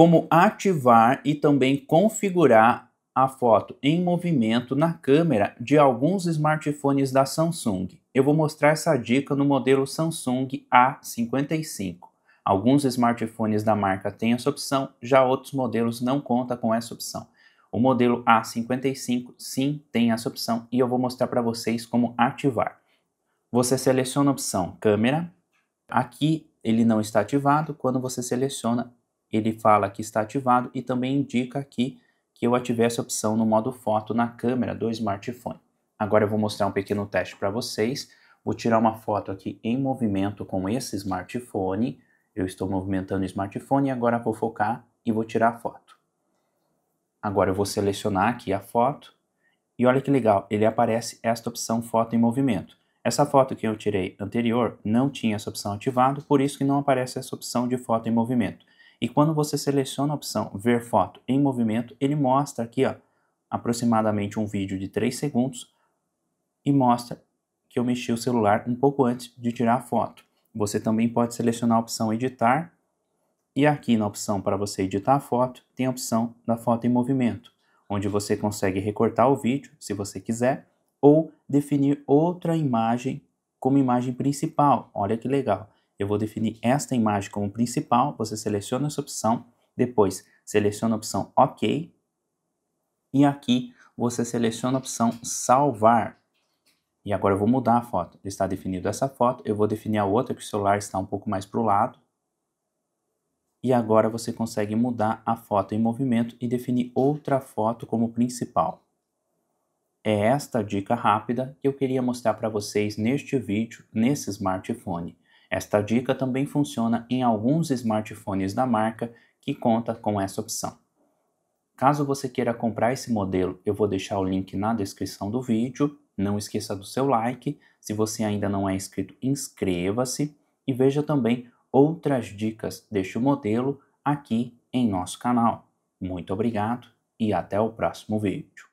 como ativar e também configurar a foto em movimento na câmera de alguns smartphones da Samsung. Eu vou mostrar essa dica no modelo Samsung A55. Alguns smartphones da marca têm essa opção, já outros modelos não contam com essa opção. O modelo A55 sim tem essa opção e eu vou mostrar para vocês como ativar. Você seleciona a opção câmera. Aqui ele não está ativado. Quando você seleciona, ele fala que está ativado e também indica aqui que eu ativei essa opção no modo foto na câmera do smartphone. Agora eu vou mostrar um pequeno teste para vocês. Vou tirar uma foto aqui em movimento com esse smartphone. Eu estou movimentando o smartphone e agora vou focar e vou tirar a foto. Agora eu vou selecionar aqui a foto e olha que legal, ele aparece esta opção foto em movimento. Essa foto que eu tirei anterior não tinha essa opção ativada, por isso que não aparece essa opção de foto em movimento. E quando você seleciona a opção ver foto em movimento, ele mostra aqui ó, aproximadamente um vídeo de 3 segundos e mostra que eu mexi o celular um pouco antes de tirar a foto. Você também pode selecionar a opção editar e aqui na opção para você editar a foto tem a opção da foto em movimento, onde você consegue recortar o vídeo, se você quiser, ou definir outra imagem como imagem principal. Olha que legal! Eu vou definir esta imagem como principal, você seleciona essa opção, depois seleciona a opção OK, e aqui você seleciona a opção salvar. E agora eu vou mudar a foto. Está definido essa foto, eu vou definir a outra que o celular está um pouco mais para o lado. E agora você consegue mudar a foto em movimento e definir outra foto como principal. É esta dica rápida que eu queria mostrar para vocês neste vídeo, nesse smartphone. Esta dica também funciona em alguns smartphones da marca que conta com essa opção. Caso você queira comprar esse modelo, eu vou deixar o link na descrição do vídeo. Não esqueça do seu like. Se você ainda não é inscrito, inscreva-se e veja também outras dicas deste modelo aqui em nosso canal. Muito obrigado e até o próximo vídeo.